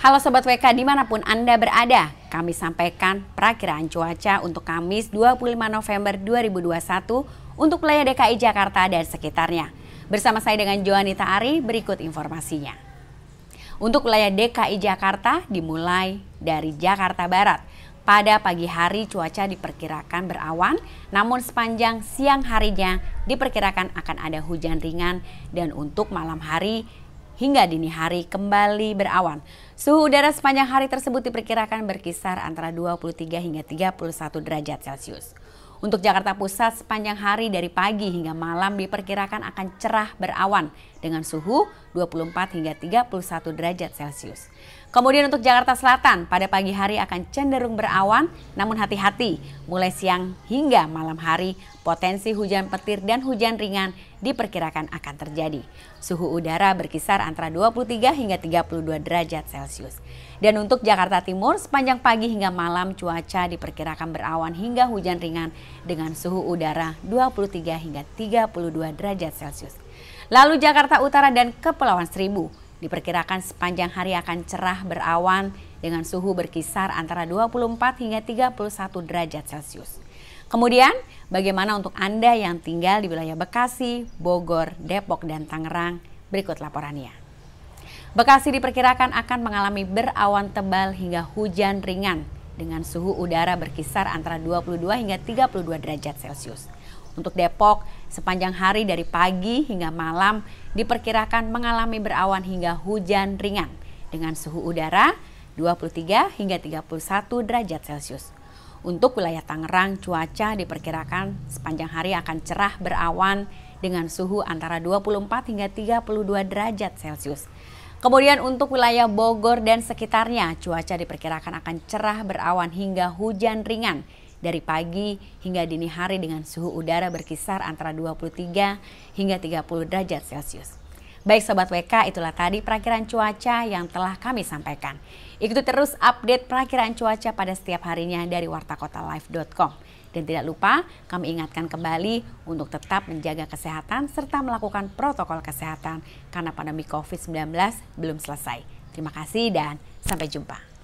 Halo Sobat WK dimanapun Anda berada, kami sampaikan perakiraan cuaca untuk Kamis 25 November 2021 untuk wilayah DKI Jakarta dan sekitarnya. Bersama saya dengan Joanita Ari, berikut informasinya. Untuk wilayah DKI Jakarta dimulai dari Jakarta Barat. Pada pagi hari cuaca diperkirakan berawan, namun sepanjang siang harinya diperkirakan akan ada hujan ringan dan untuk malam hari hingga dini hari kembali berawan. Suhu udara sepanjang hari tersebut diperkirakan berkisar antara 23 hingga 31 derajat Celcius. Untuk Jakarta Pusat sepanjang hari dari pagi hingga malam diperkirakan akan cerah berawan dengan suhu 24 hingga 31 derajat Celcius. Kemudian untuk Jakarta Selatan, pada pagi hari akan cenderung berawan, namun hati-hati, mulai siang hingga malam hari, potensi hujan petir dan hujan ringan diperkirakan akan terjadi. Suhu udara berkisar antara 23 hingga 32 derajat Celcius. Dan untuk Jakarta Timur, sepanjang pagi hingga malam cuaca diperkirakan berawan hingga hujan ringan dengan suhu udara 23 hingga 32 derajat Celcius lalu Jakarta Utara dan Kepulauan Seribu. Diperkirakan sepanjang hari akan cerah berawan dengan suhu berkisar antara 24 hingga 31 derajat Celcius. Kemudian, bagaimana untuk Anda yang tinggal di wilayah Bekasi, Bogor, Depok, dan Tangerang? Berikut laporannya. Bekasi diperkirakan akan mengalami berawan tebal hingga hujan ringan dengan suhu udara berkisar antara 22 hingga 32 derajat Celcius. Untuk Depok, sepanjang hari dari pagi hingga malam diperkirakan mengalami berawan hingga hujan ringan dengan suhu udara 23 hingga 31 derajat Celcius. Untuk wilayah Tangerang, cuaca diperkirakan sepanjang hari akan cerah berawan dengan suhu antara 24 hingga 32 derajat Celcius. Kemudian untuk wilayah Bogor dan sekitarnya, cuaca diperkirakan akan cerah berawan hingga hujan ringan dari pagi hingga dini hari dengan suhu udara berkisar antara 23 hingga 30 derajat Celcius. Baik Sobat WK, itulah tadi perakiran cuaca yang telah kami sampaikan. Ikuti terus update perakiran cuaca pada setiap harinya dari wartakota.life.com. Dan tidak lupa kami ingatkan kembali untuk tetap menjaga kesehatan serta melakukan protokol kesehatan karena pandemi COVID-19 belum selesai. Terima kasih dan sampai jumpa.